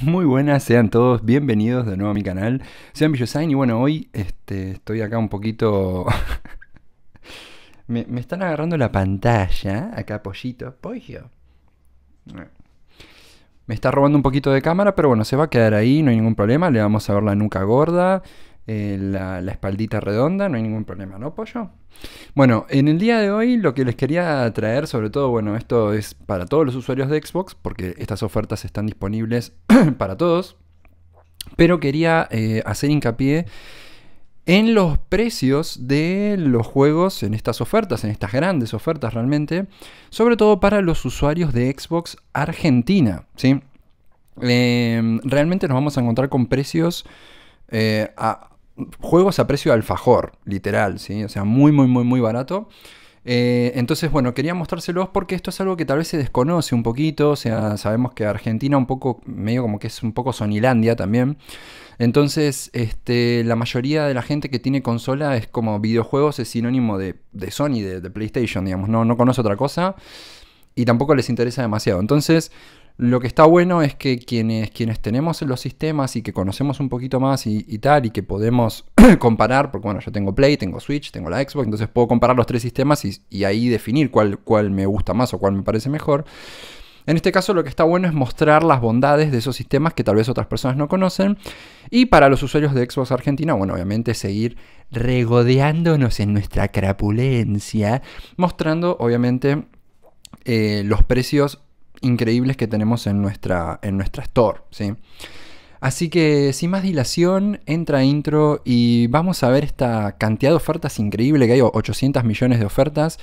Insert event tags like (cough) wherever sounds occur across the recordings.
Muy buenas, sean todos bienvenidos de nuevo a mi canal. Sean Billosign y bueno, hoy este, estoy acá un poquito... (laughs) me, están agarrando la pantalla, acá pollito, pollo. Me está robando un poquito de cámara, pero bueno, se va a quedar ahí, no hay ningún problema. Le vamos a ver la nuca gorda. Eh, la, espaldita redonda, no hay ningún problema, ¿no, pollo? Bueno, en el día de hoy lo que les quería traer, sobre todo, bueno, esto es para todos los usuarios de Xbox, porque estas ofertas están disponibles (clears throat) para todos, pero quería eh, hacer hincapié en los precios de los juegos en estas ofertas, en estas grandes ofertas realmente, sobre todo para los usuarios de Xbox Argentina, ¿sí? Eh, realmente nos vamos a encontrar con precios a, juegos a precio de alfajor, literal, ¿sí? O sea, muy, muy, muy, muy barato. Eh, entonces, bueno, quería mostrárselos porque esto es algo que tal vez se desconoce un poquito. O sea, sabemos que Argentina un poco, medio como que es un poco Sonilandia también. Entonces, este, la mayoría de la gente que tiene consola es como videojuegos, es sinónimo de, Sony, de, PlayStation, digamos, no, no conoce otra cosa. Y tampoco les interesa demasiado. Entonces, lo que está bueno es que quienes, quienes tenemos los sistemas y que conocemos un poquito más y, tal, y que podemos (clears throat) comparar, porque bueno, yo tengo Play, tengo Switch, tengo la Xbox, entonces puedo comparar los tres sistemas y, ahí definir cuál, cuál me gusta más o cuál me parece mejor. En este caso lo que está bueno es mostrar las bondades de esos sistemas que tal vez otras personas no conocen. Y para los usuarios de Xbox Argentina, bueno, obviamente seguir regodeándonos en nuestra crapulencia, mostrando obviamente eh, los precios increíbles que tenemos en nuestra, en nuestra store. ¿sí? Así que sin más dilación, entra intro y vamos a ver esta cantidad de ofertas increíble que hay, 800 millones de ofertas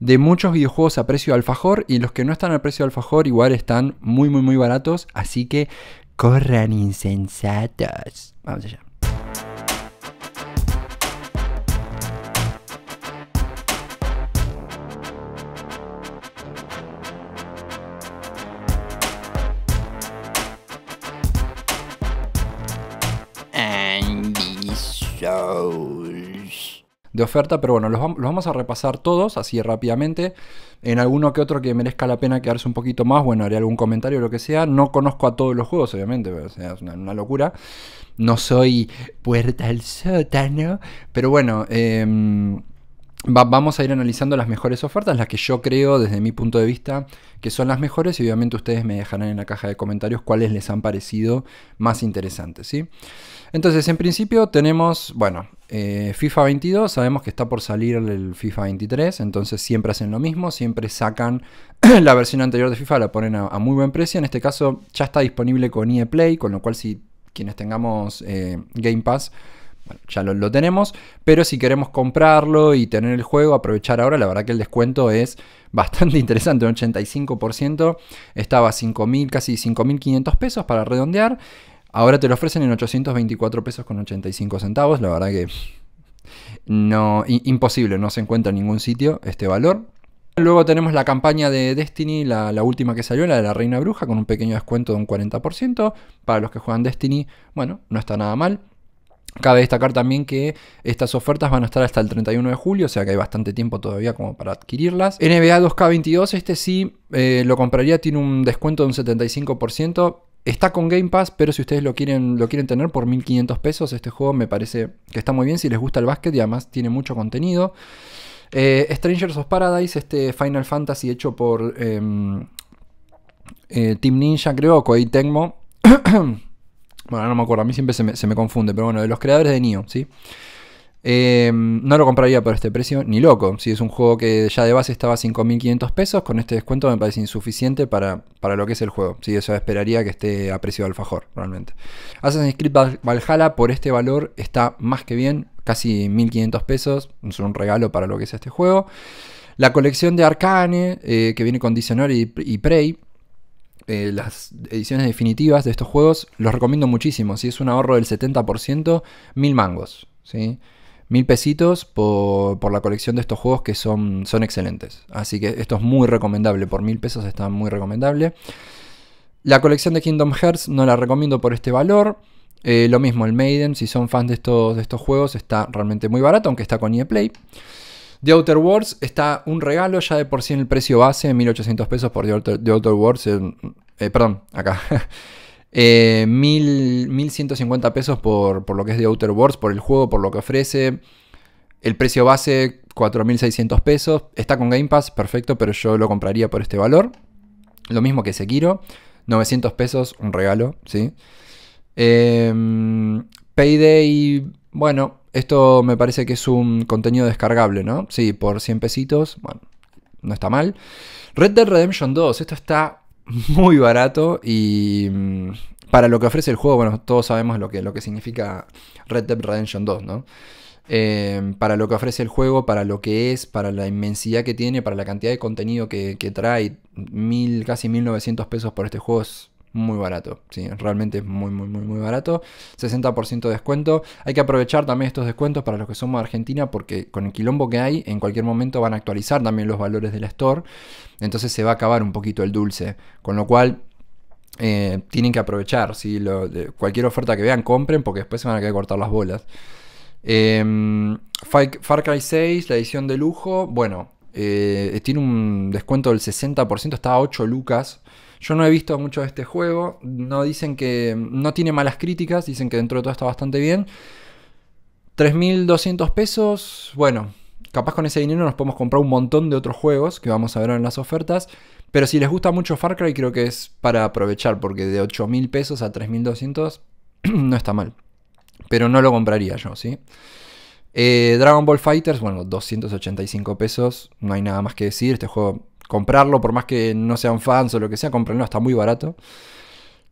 de muchos videojuegos a precio de alfajor y los que no están al precio de alfajor igual están muy muy muy baratos, así que corran insensatos. Vamos allá. de oferta, pero bueno, los, vamos a repasar todos así rápidamente. En alguno que otro que merezca la pena quedarse un poquito más, bueno, haré algún comentario o lo que sea. No conozco a todos los juegos, obviamente, pero, o sea, es una, una, locura. No soy puerta al sótano, pero bueno, eh, vamos a ir analizando las mejores ofertas, las que yo creo desde mi punto de vista que son las mejores y obviamente ustedes me dejarán en la caja de comentarios cuáles les han parecido más interesantes. ¿sí? Entonces, en principio tenemos, bueno, eh, FIFA 22, sabemos que está por salir el FIFA 23, entonces siempre hacen lo mismo, siempre sacan (clears throat) la versión anterior de FIFA, la ponen a, muy buen precio, en este caso ya está disponible con EA Play, con lo cual si quienes tengamos eh, Game Pass, ya lo, tenemos, pero si queremos comprarlo y tener el juego, aprovechar ahora, la verdad que el descuento es bastante (laughs) interesante, un 85%, estaba casi 5.500 pesos para redondear, ahora te lo ofrecen en 824 pesos con 85 centavos, la verdad que no, imposible, no se encuentra en ningún sitio este valor. Luego tenemos la campaña de Destiny, la, última que salió, la de la Reina Bruja, con un pequeño descuento de un 40%. Para los que juegan Destiny, bueno, no está nada mal. Cabe destacar también que estas ofertas van a estar hasta el 31 de julio, o sea que hay bastante tiempo todavía como para adquirirlas. NBA 2K22, este sí eh, lo compraría, tiene un descuento de un 75%. Está con Game Pass, pero si ustedes lo quieren, lo quieren tener por 1500 pesos, este juego me parece que está muy bien si les gusta el básquet y además tiene mucho contenido. Eh, Strangers of Paradise, este Final Fantasy hecho por em, eh, Team Ninja, creo, Koei Tecmo. (clears throat) (coughs) Em, bueno, no me acuerdo, a mí siempre se me, confunde, pero bueno, de los creadores de Nioh, ¿sí? Em, no lo compraría por este precio, ni loco. Si es un juego que ya de base estaba a 5.500 pesos, con este descuento me parece insuficiente para, para lo que es el juego. Si sí, eso esperaría que esté a precio de alfajor, realmente. Assassin's Creed Valhalla por este valor está más que bien, casi 1.500 pesos. Es un regalo para lo que es este juego. La colección de Arcane, eh, que viene con Dishonored y, y Prey. Eh, las ediciones definitivas de estos juegos, los recomiendo muchísimo. Si es un ahorro del 70%, mil mangos. ¿sí? Mil pesitos por, la colección de estos juegos que son, son excelentes. Así que esto es muy recomendable. Por mil pesos está muy recomendable. La colección de Kingdom Hearts no la recomiendo por este valor. Eh, lo mismo el Maiden, si son fans de estos, de estos juegos, está realmente muy barato, aunque está con EA Play. The Outer Worlds está un regalo, ya de por sí en el precio base, 1800 pesos por The Outer, Wars eh, perdón, acá. 1150 (laughs) eh, pesos por, lo que es The Outer Worlds, por el juego, por lo que ofrece. El precio base, 4.600 pesos. Está con Game Pass, perfecto, pero yo lo compraría por este valor. Lo mismo que Sekiro. 900 pesos, un regalo, ¿sí? Em, payday, bueno, esto me parece que es un contenido descargable, ¿no? Sí, por 100 pesitos, bueno, no está mal. Red Dead Redemption 2, esto está muy barato y mm, para lo que ofrece el juego, bueno, todos sabemos lo que, lo que significa Red Dead Redemption 2, ¿no? Eh, para lo que ofrece el juego, para lo que es, para la inmensidad que tiene, para la cantidad de contenido que, trae, mil, casi 1900 pesos por este juego es muy barato. Sí, realmente es muy, muy, muy, muy barato. 60% de descuento. Hay que aprovechar también estos descuentos para los que somos de Argentina porque con el quilombo que hay, en cualquier momento van a actualizar también los valores del store. Entonces se va a acabar un poquito el dulce. Con lo cual... Eh, tienen que aprovechar, si de, cualquier oferta que vean, compren porque después se van a quedar cortar las bolas. Em, Far Cry 6, la edición de lujo, bueno, eh, tiene un descuento del 60%, está a 8 lucas. Yo no he visto mucho de este juego, no dicen que no tiene malas críticas, dicen que dentro de todo está bastante bien. 3.200 pesos, bueno, capaz con ese dinero nos podemos comprar un montón de otros juegos que vamos a ver en las ofertas. Pero si les gusta mucho Far Cry, creo que es para aprovechar, porque de 8.000 pesos a 3.200 (clears throat) no está mal. Pero no lo compraría yo, ¿sí? Eh, Dragon Ball Fighters, bueno, 285 pesos, no hay nada más que decir. Este juego comprarlo, por más que no sean fans o lo que sea, comprenlo, está muy barato.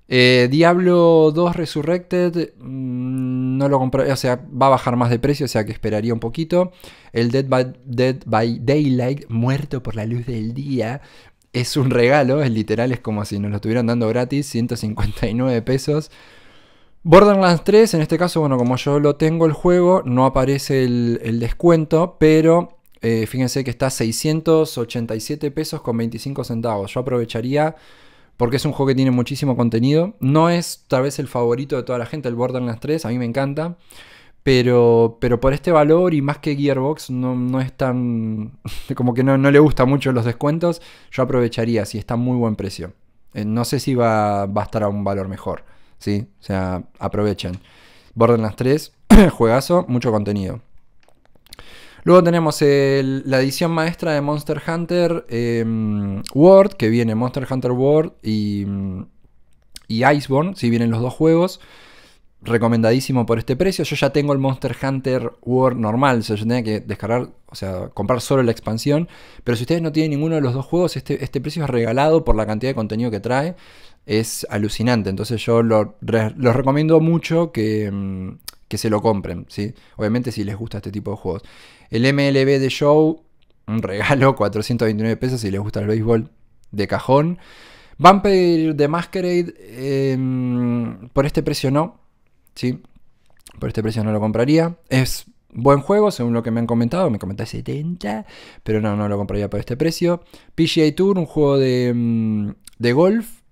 Eh, Diablo 2 Resurrected mm, no lo compré, o sea, va a bajar más de precio, o sea que esperaría un poquito. El Dead by, Dead by Daylight, muerto por la luz del día, es un regalo, es literal, es como si nos lo estuvieran dando gratis, 159 pesos. Borderlands 3, en este caso, bueno, como yo lo tengo el juego, no aparece el descuento, pero eh, fíjense que está a 687 pesos con 25 centavos. Yo aprovecharía porque es un juego que tiene muchísimo contenido. No es tal vez el favorito de toda la gente, el Borderlands 3, a mí me encanta. Pero, pero por este valor y más que Gearbox no, es tan... (laughs) como que no, le gustan mucho los descuentos, yo aprovecharía si está muy buen precio. Eh, no sé si va, a estar a un valor mejor, ¿sí? O sea, aprovechen. Borderlands 3, (clears throat) juegazo, mucho contenido. Luego tenemos la edición maestra de Monster Hunter em, World, que viene Monster Hunter World y, y Iceborne, si vienen los dos juegos. Recomendadísimo por este precio. Yo ya tengo el Monster Hunter World normal, o sea, yo tenía que descargar, o sea, comprar solo la expansión. Pero si ustedes no tienen ninguno de los dos juegos, este, este precio es regalado por la cantidad de contenido que trae. Es alucinante, entonces yo lo, los recomiendo mucho que em, que se lo compren, ¿sí? Obviamente si les gusta este tipo de juegos. El MLB de Show, un (laughs) regalo, 429 pesos si les gusta el béisbol de cajón. Vampire de Masquerade, em, por este precio no, ¿sí? Por este precio no lo compraría. Es buen juego, según lo que me han comentado. Me comenté 70, pero no, no lo compraría por este precio. PGA Tour, un juego de, em, de golf,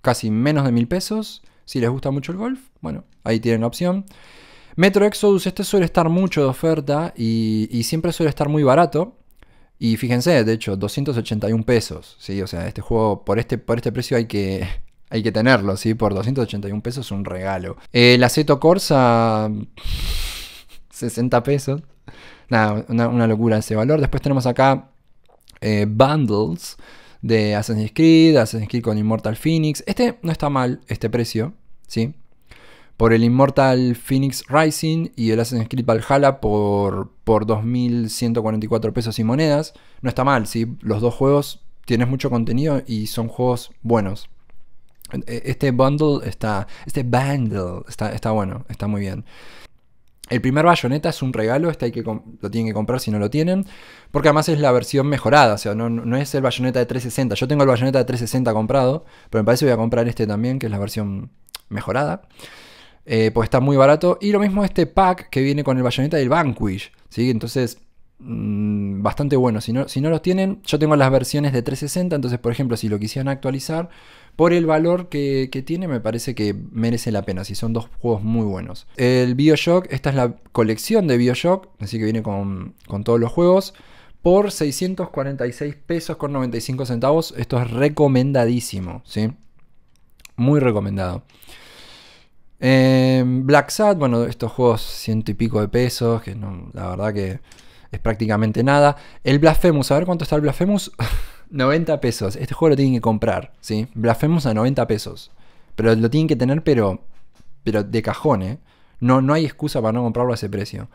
casi menos de mil pesos. Si les gusta mucho el golf, bueno, ahí tienen la opción. Metro Exodus, este suele estar mucho de oferta y, siempre suele estar muy barato. Y fíjense, de hecho, 281 pesos, ¿sí? O sea, este juego por este, por este precio hay que, (laughs) hay que tenerlo, ¿sí? Por 281 pesos es un regalo. El eh, Aceto Corsa, 60 (laughs) pesos. Nada, una, locura ese valor. Después tenemos acá eh, bundles de Assassin's Creed, Assassin's Creed con Immortal Phoenix. Este no está mal, este precio, ¿sí? Por el Immortal Phoenix Rising y el Assassin's Creed Valhalla por, por 2.144 pesos y monedas. No está mal, ¿sí? Los dos juegos tienes mucho contenido y son juegos buenos. E, este bundle está. Este bundle está, está bueno, está muy bien. El primer bayoneta es un regalo, este hay que lo tienen que comprar si no lo tienen, porque además es la versión mejorada, o sea, no, es el bayoneta de 360. Yo tengo el bayoneta de 360 comprado, pero me parece que voy a comprar este también, que es la versión mejorada, pues está muy barato. Y lo mismo este pack que viene con el bayoneta del Vanquish, ¿sí? Entonces, mm, bastante bueno. Si no, si no los tienen, yo tengo las versiones de 360, entonces, por ejemplo, si lo quisieran actualizar, por el valor que, tiene, me parece que merece la pena. Si son dos juegos muy buenos. El Bioshock, esta es la colección de Bioshock, así que viene con, todos los juegos. Por 646 pesos con 95 centavos. Esto es recomendadísimo, ¿sí? Muy recomendado. Em, Black Sad, bueno, estos juegos ciento y pico de pesos, que no, la verdad que es prácticamente nada. El Blasphemous, a ver cuánto está el Blasphemous. (laughs) 90 pesos. Este juego lo tienen que comprar, ¿sí? blasfemos a 90 pesos. Pero lo tienen que tener, pero, pero de cajón, ¿eh? No, no hay excusa para no comprarlo a ese precio.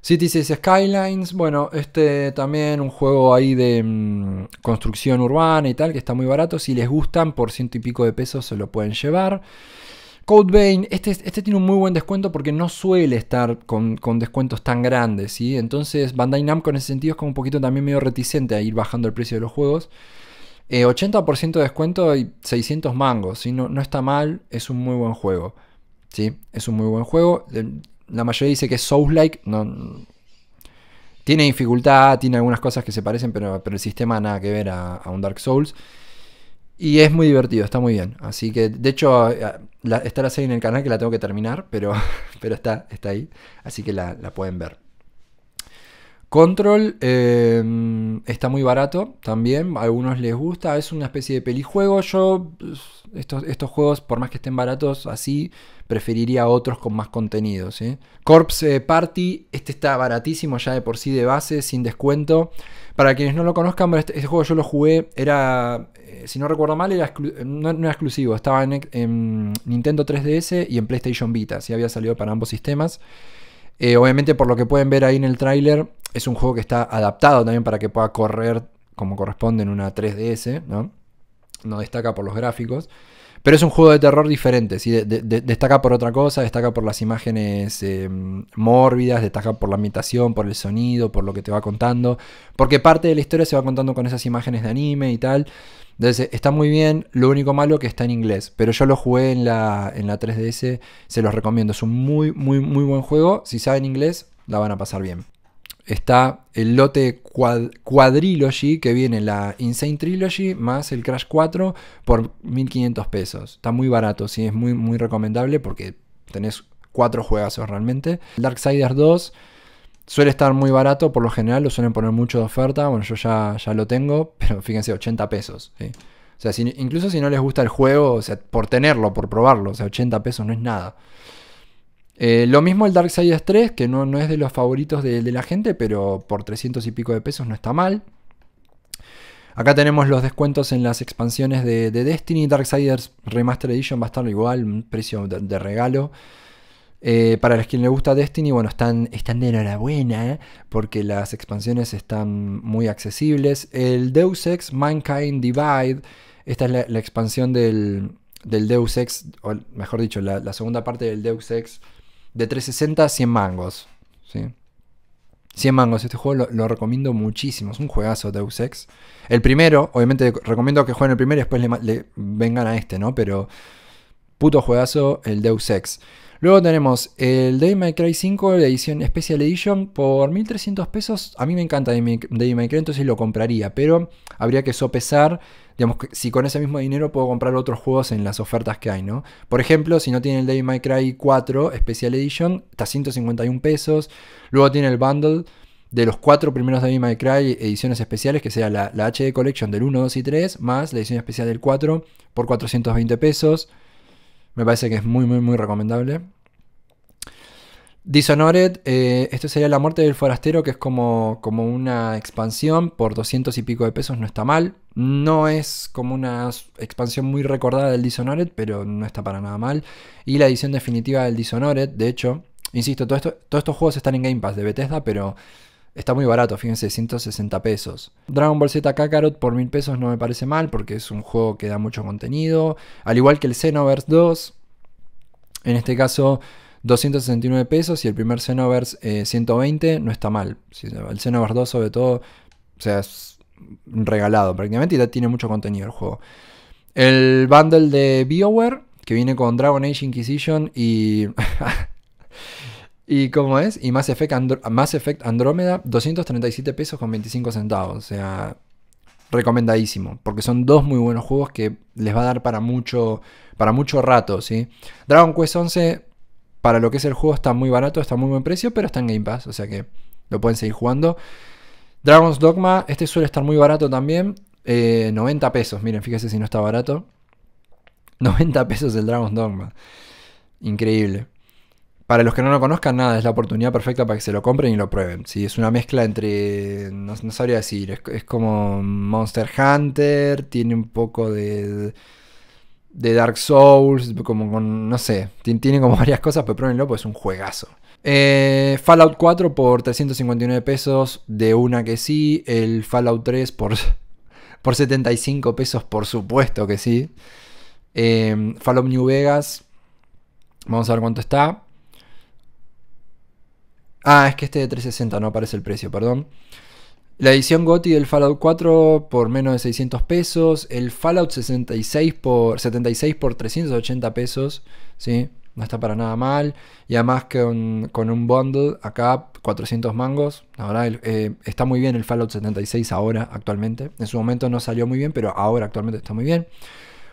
Cities Skylines, bueno, este también un juego ahí de mm, construcción urbana y tal, que está muy barato. Si les gustan, por ciento y pico de pesos se lo pueden llevar. Vein este, este tiene un muy buen descuento porque no suele estar con, descuentos tan grandes, ¿sí? Entonces Bandai Namco en ese sentido es como un poquito también medio reticente a ir bajando el precio de los juegos. 80% eh, de descuento y 600 mangos, ¿sí? No, no, está mal, es un muy buen juego, ¿sí? Es un muy buen juego. La mayoría dice que es Souls-like, no... Tiene dificultad, tiene algunas cosas que se parecen, pero, el sistema nada que ver a, a un Dark Souls. Y es muy divertido, está muy bien. Así que, de hecho, está la serie en el canal que la tengo que terminar, pero, (laughs) pero está, está ahí. Así que la pueden ver. Control em, está muy barato también, a algunos les gusta, es una especie de pelijuego. Yo estos, estos juegos, por más que estén baratos así, preferiría otros con más contenido. Corpse eh, Party, este está baratísimo ya de por sí de base, sin descuento. Para quienes no lo conozcan, este, este, juego yo lo jugué, era, eh, si no recuerdo mal, era no, era exclusivo, estaba en, Nintendo 3DS y en PlayStation Vita, si había salido para ambos sistemas. Eh, obviamente por lo que pueden ver ahí en el tráiler, es un juego que está adaptado también para que pueda correr como corresponde en una 3DS, ¿no? No destaca por los gráficos. Pero es un juego de terror diferente, destaca por otra cosa, destaca por las imágenes eh, mórbidas, destaca por la ambientación, por el sonido, por lo que te va contando, porque parte de la historia se va contando con esas imágenes de anime y tal. Entonces eh, está muy bien, lo único malo que está en inglés, pero yo lo jugué en la, en la 3DS, se los recomiendo, es un muy, muy, muy buen juego, si saben inglés la van a pasar bien está el lote Quadrilogy que viene la Insane Trilogy más el Crash 4 por 1500 pesos. Está muy barato, sí, es muy, muy recomendable porque tenés cuatro juegazos realmente. Darksiders 2 suele estar muy barato, por lo general lo suelen poner mucho de oferta. Bueno, yo ya, ya lo tengo, (laughs) pero fíjense, 80 pesos. O sea, incluso si no les gusta el juego, o sea, por tenerlo, por probarlo, o sea, 80 pesos no es nada. Eh, lo mismo el Darksiders 3, que no, es de los favoritos de, la gente, pero por 300 y pico de pesos no está mal. Acá tenemos los descuentos en las expansiones de, Destiny. Darksiders Remaster Edition va a estar igual, un precio de, regalo. Eh, para los que les gusta Destiny, bueno, están, están de enhorabuena ¿eh? porque las expansiones están muy accesibles. El Deus Ex Mankind Divide, esta es la, expansión del, Deus Ex, o mejor dicho, la, la segunda parte del Deus Ex de 360 a 100 mangos. ¿sí? 100 mangos, este juego lo, recomiendo muchísimo, es un juegazo Deus Ex. El primero, obviamente recomiendo que jueguen el primero y después le, le vengan a este, ¿no? Pero puto juegazo el Deus Ex. Luego tenemos el Devil May Cry 5, edición Special Edition, por 1300 pesos. A mí me encanta Devil May Cry, entonces lo compraría, pero habría que sopesar, digamos, si con ese mismo dinero puedo comprar otros juegos en las ofertas que hay, ¿no? Por ejemplo, si no tiene el Devil May Cry 4 Special Edition, está 151 pesos. Luego tiene el bundle de los cuatro primeros de May Cry ediciones especiales, que sea la, la, HD Collection del 1, 2 y 3, más la edición especial del 4 por 420 pesos. Me parece que es muy, muy, muy recomendable. Dishonored, eh, esto sería La muerte del forastero, que es como, como una expansión por 200 y pico de pesos, no está mal. No es como una expansión muy recordada del Dishonored, pero no está para nada mal. Y la edición definitiva del Dishonored, de hecho, insisto, todos estos juegos están en Game Pass de Bethesda, pero está muy barato, fíjense, 160 pesos. Dragon Ball Z Kakarot por 1000 pesos no me parece mal, porque es un juego que da mucho contenido. Al igual que el Xenoverse 2, en este caso... 269 pesos y el primer Xenoverse 120 eh, no está mal. El Xenoverse 2 sobre todo, o sea, es regalado prácticamente y ya tiene mucho contenido el juego. El bundle de BioWare, que viene con Dragon Age Inquisition y... (laughs) ¿Y cómo es? Y Mass Effect, Andromeda... Andrómeda, 237 pesos con 25 centavos. O sea, recomendadísimo. Porque son dos muy buenos juegos que les va a dar para mucho, para mucho rato, ¿sí? Dragon Quest 11 para lo que es el juego está muy barato, está muy buen precio, pero está en Game Pass, o sea que lo pueden seguir jugando. Dragon's Dogma, este suele estar muy barato también, 90 eh, pesos, miren, fíjense si no está barato. 90 (laughs) pesos el Dragon's Dogma. Increíble. Para los que no lo conozcan, nada, es la oportunidad perfecta para que se lo compren y lo prueben. ¿sí? Es una mezcla entre. No, sabría decir, es, como Monster Hunter, tiene un poco de, de Dark Souls, como con, no sé, tiene como (laughs) varias cosas, pero pruébenlo porque es un juegazo. Eh, Fallout 4 por 359 pesos, de una que sí. El Fallout 3 por, 75 (laughs) pesos, por supuesto que sí. Em, Fallout New Vegas, vamos a ver cuánto está. Ah, es que este de 360 no aparece el precio, perdón. La edición GOTI del Fallout 4 por menos de 600 pesos. El Fallout por, 76 por 380 pesos. ¿sí? No está para nada mal. Y además con, con un bundle acá 400 mangos. La verdad eh, está muy bien el Fallout 76 ahora actualmente. En su momento no salió muy bien, pero ahora actualmente está muy bien.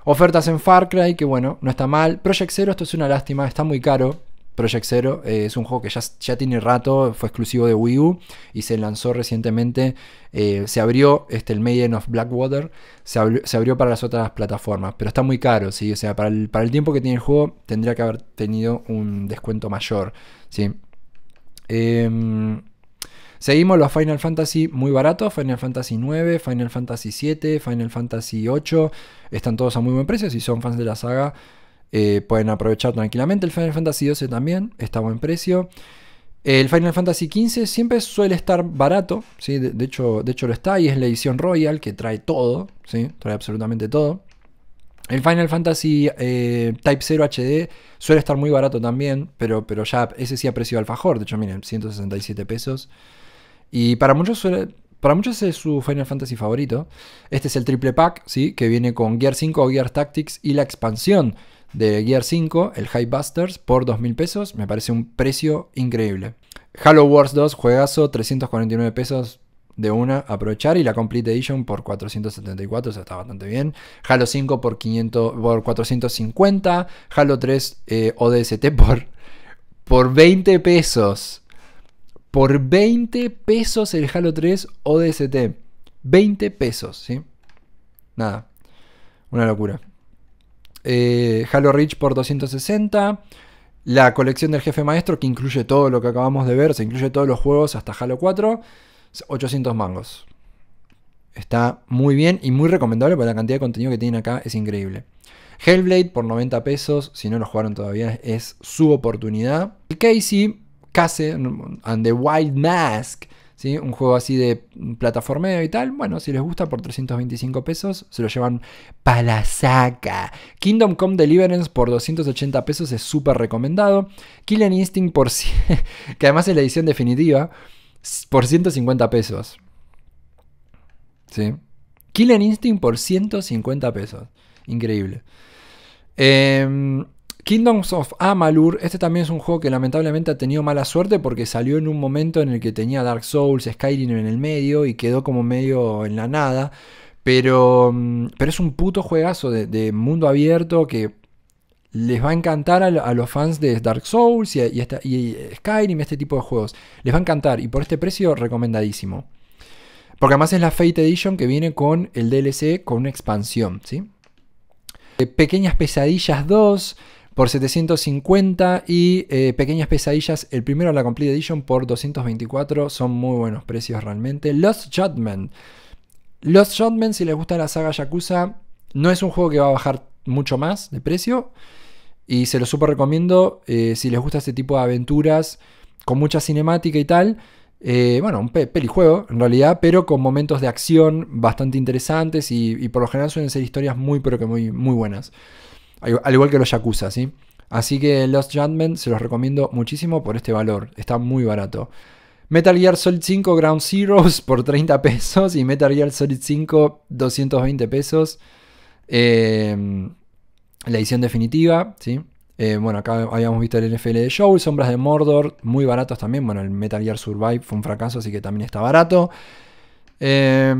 Ofertas en Far Cry, que bueno, no está mal. Project Zero, esto es una lástima, está muy caro. Project Zero eh, es un juego que ya, tiene rato, fue exclusivo de Wii U y se lanzó recientemente. Eh, se abrió este, el Maiden of Blackwater, se abrió, para las otras plataformas, pero está muy caro, ¿sí? O sea, para el, tiempo que tiene el juego tendría que haber tenido un descuento mayor, ¿sí? Em, seguimos los Final Fantasy muy baratos, Final Fantasy 9, Final Fantasy 7, Final Fantasy 8, están todos a muy buen precio, si son fans de la saga eh, pueden aprovechar tranquilamente. El Final Fantasy XII también está a buen precio. El Final Fantasy XV siempre suele estar barato, ¿sí? de, hecho, de hecho lo está, y es la edición Royal que trae todo, ¿sí? trae absolutamente todo. El Final Fantasy eh, Type 0 HD suele estar muy barato también, pero, pero ya ese sí preciado precio alfajor, de hecho miren, 167 pesos. Y para muchos suele, para muchos es su Final Fantasy favorito. Este es el triple pack, ¿sí? que viene con Gear 5 o Gear Tactics y la expansión de Gear 5, el Busters por 2.000 pesos. Me parece un precio increíble. Halo Wars 2, juegazo, 349 pesos de una, aprovechar. Y la Complete Edition por 474, o sea, está bastante bien. Halo 5 por, 500, por 450. Halo 3 eh, ODST (laughs) por, por 20 pesos. Por 20 pesos el Halo 3 ODST. 20 pesos, ¿sí? Nada. Una locura. Eh, Halo Reach por 260. La colección del jefe maestro, que incluye todo lo que acabamos de ver, se incluye todos los juegos hasta Halo 4, 800 mangos. Está muy bien y muy recomendable porque la cantidad de contenido que tienen acá es increíble. Hellblade por 90 pesos, si no lo jugaron todavía, es su oportunidad. El Casey, Case and the Wild Mask un juego así de plataformeo y tal. Bueno, si les gusta, por 325 pesos se lo llevan para la saca. Kingdom Come Deliverance por 280 pesos es súper recomendado. Killing Instinct por... (laughs) que además es la edición definitiva. Por 150 pesos. ¿Sí? Killing Instinct por 150 pesos. Increíble. Eh, Kingdoms of Amalur, este también es un juego que lamentablemente ha tenido mala suerte porque salió en un momento en el que tenía Dark Souls, Skyrim en el medio y quedó como medio en la nada. Pero, mm, pero es un puto juegazo de, mundo abierto que les va a encantar a, los fans de Dark Souls y, y, Skyrim, este tipo de juegos. Les va a encantar y por este precio recomendadísimo. Porque además es la Fate Edition que viene con el DLC, con una expansión, ¿sí? Eh, Pequeñas Pesadillas 2, por 750 y eh, Pequeñas Pesadillas, el primero la Complete Edition por 224, son muy buenos precios realmente. Lost Judgment. Lost Judgment, si les gusta la saga Yakuza, no es un juego que va a bajar mucho más de precio y se lo súper recomiendo eh, si les gusta este tipo de aventuras con mucha cinemática y tal. Eh, bueno, un peli pelijuego en realidad, pero con momentos de acción bastante interesantes y, por lo general suelen ser historias muy, pero que muy, muy buenas. Al igual que los Yakuza, ¿sí? Así que Lost Judgment se los recomiendo muchísimo por este valor. Está muy barato. Metal Gear Solid 5 Ground Zeroes por 30 pesos y Metal Gear Solid 5 220 pesos. Eh, la edición definitiva, ¿sí? Eh, bueno, acá habíamos visto el NFL de Show, Sombras de Mordor, muy baratos también. Bueno, el Metal Gear Survive fue un fracaso, así que también está barato. Eh,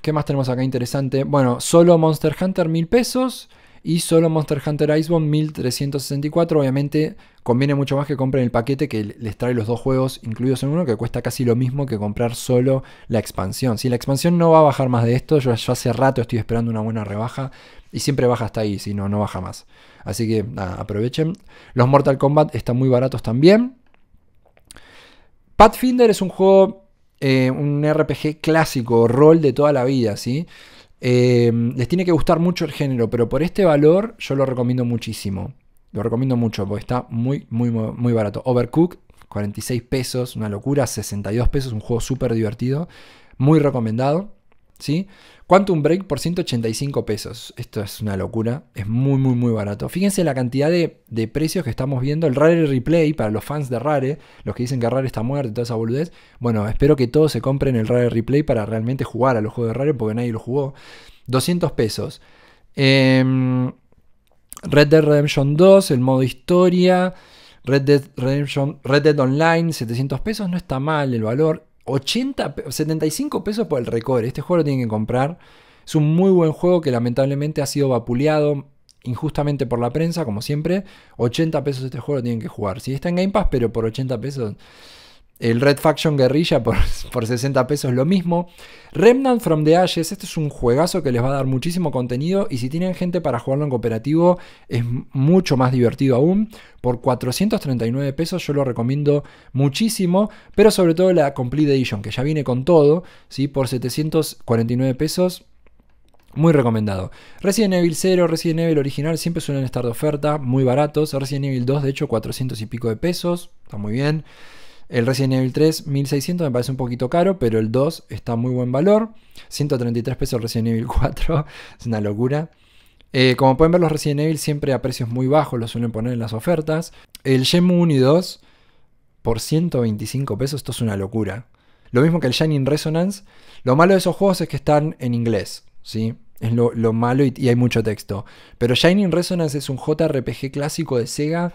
¿Qué más tenemos acá interesante? Bueno, solo Monster Hunter, mil pesos. Y solo Monster Hunter Iceborne 1364. Obviamente conviene mucho más que compren el paquete que les trae los dos juegos incluidos en uno, que cuesta casi lo mismo que comprar solo la expansión. Si la expansión no va a bajar más de esto, yo, hace rato estoy esperando una buena rebaja y siempre baja hasta ahí, si no, no baja más. Así que nada, aprovechen. Los Mortal Kombat están muy baratos también. Pathfinder es un juego, eh, un RPG clásico, rol de toda la vida, ¿sí? Eh, les tiene que gustar mucho el género, pero por este valor yo lo recomiendo muchísimo. Lo recomiendo mucho porque está muy, muy, muy barato. Overcook, 46 pesos, una locura, 62 pesos, un juego súper divertido, muy recomendado. ¿sí? Quantum Break por 185 pesos. Esto es una locura. Es muy, muy, muy barato. Fíjense la cantidad de, precios que estamos viendo. El Rare Replay para los fans de Rare, los que dicen que Rare está muerto y toda esa boludez. Bueno, espero que todos se compren el Rare Replay para realmente jugar a los juegos de Rare porque nadie lo jugó. 200 pesos. Em, Red Dead Redemption 2, el modo historia. Red Dead Online, 700 pesos. No está mal el valor. 80, 75 pesos por el récord. Este juego lo tienen que comprar. Es un muy buen juego que lamentablemente ha sido vapuleado injustamente por la prensa, como siempre. 80 pesos este juego lo tienen que jugar. Si está en Game Pass, pero por 80 pesos el Red Faction Guerrilla por, (laughs) por 60 pesos lo mismo. Remnant from the Ashes, este es un juegazo que les va a dar muchísimo contenido y si tienen gente para jugarlo en cooperativo es mucho más divertido aún. Por 439 pesos yo lo recomiendo muchísimo, pero sobre todo la Complete Edition que ya viene con todo, ¿sí? por 749 pesos muy recomendado. Resident Evil 0, Resident Evil original siempre suelen estar de oferta, muy baratos. Resident Evil 2, de hecho, 400 y pico de pesos, está muy bien. El Resident Evil 3, 1600 me parece un poquito caro, pero el 2 está muy buen valor. 133 pesos el Resident Evil 4, (laughs) es una locura. Eh, como pueden ver, los Resident Evil siempre a precios muy bajos los suelen poner en las ofertas. El Shenmue 1 y 2 por 125 pesos, esto es una locura. Lo mismo que el Shining Resonance. Lo malo de esos juegos es que están en inglés, ¿sí? Es lo, malo y, y, hay mucho texto. Pero Shining Resonance es un JRPG clásico de Sega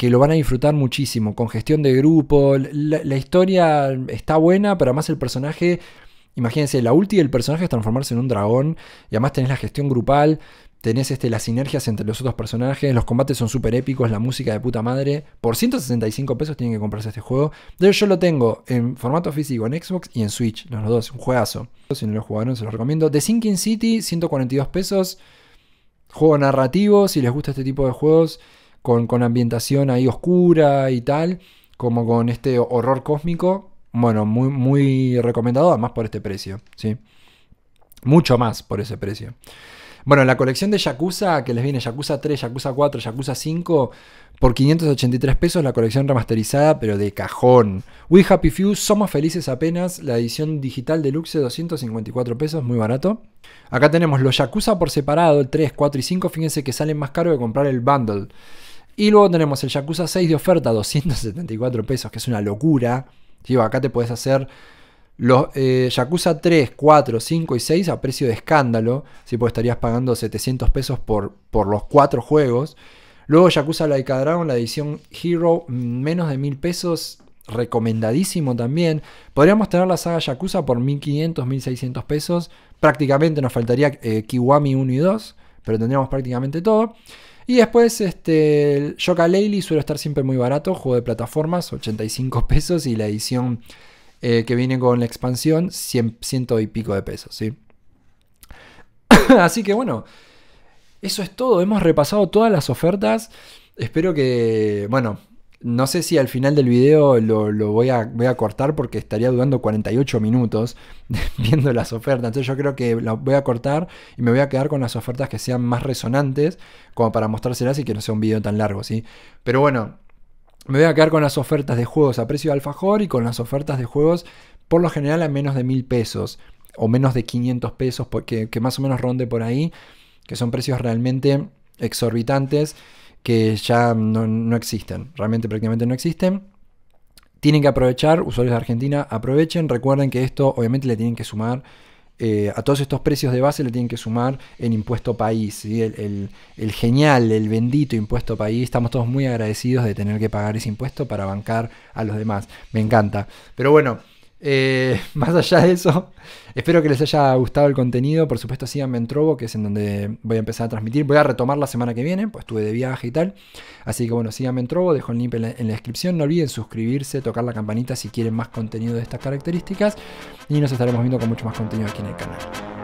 que lo van a disfrutar muchísimo, con gestión de grupo, la, historia está buena, pero además el personaje, imagínense, la ulti del personaje es transformarse en un dragón, y además tenés la gestión grupal, tenés este, las sinergias entre los otros personajes, los combates son súper épicos, la música de puta madre. Por 165 pesos tienen que comprarse este juego. hecho, yo lo tengo en formato físico en Xbox y en Switch, los dos, un juegazo. Si no lo jugaron, se los recomiendo. The Sinking City, 142 pesos. Juego narrativo, si les gusta este tipo de juegos con, ambientación ahí oscura y tal, como con este horror cósmico, bueno, muy, muy recomendado, además por este precio, ¿sí? Mucho más por ese precio. Bueno, la colección de Yakuza, que les viene Yakuza 3, Yakuza 4, Yakuza 5, por 583 pesos la colección remasterizada, pero de cajón. We Happy Few, Somos Felices Apenas, la edición digital deluxe, 254 pesos, muy barato. Acá tenemos los Yakuza por separado, el 3, 4 y 5, fíjense que salen más caro que comprar el bundle. Y luego tenemos el Yakuza 6 de oferta, 274 pesos, que es una locura. acá te puedes hacer los eh, Yakuza 3, 4, 5 y 6 a precio de escándalo. si pues estarías pagando 700 pesos por, por los 4 juegos. Luego Yakuza Laika Dragon, la edición Hero, menos de 1000 pesos. Recomendadísimo también. Podríamos tener la saga Yakuza por 1500, 1600 pesos. Prácticamente nos faltaría eh, Kiwami 1 y 2, pero tendríamos prácticamente todo. Y después, este, el suele estar siempre muy barato, juego de plataformas, 85 (laughs) pesos, y la edición eh, que viene con la expansión, 100, ciento y pico de pesos, ¿sí? (coughs) Así que bueno, eso es todo. Hemos repasado todas las ofertas. Espero que, bueno, no sé si al final del video lo, voy, a, a, cortar porque estaría durando 48 minutos (laughs) viendo las ofertas. Entonces yo creo que lo voy a cortar y me voy a quedar con las ofertas que sean más resonantes como para mostrárselas y que no sea un video tan largo, ¿sí? Pero bueno, me voy a quedar con las ofertas de juegos a precio de alfajor y con las ofertas de juegos por lo general a menos de mil pesos o menos de 500 pesos, que más o menos ronde por ahí, que son precios realmente exorbitantes que ya no, existen, realmente prácticamente no existen. Tienen que aprovechar, usuarios de Argentina, aprovechen, recuerden que esto obviamente le tienen que sumar eh, a todos estos precios de base le tienen que sumar el impuesto país, el, el, genial, el bendito impuesto país. Estamos todos muy agradecidos de tener que pagar ese impuesto para bancar a los demás. Me encanta. Pero bueno, eh, (laughs) más allá de eso, espero que les haya gustado el contenido. Por supuesto, síganme en Trovo, que es en donde voy a empezar a transmitir. Voy a retomar la semana que viene, pues estuve de viaje y tal. Así que bueno, síganme en Trovo, dejo el link en la descripción. No olviden suscribirse, tocar la campanita si quieren más contenido de estas características. Y nos estaremos viendo con mucho más contenido aquí en el canal.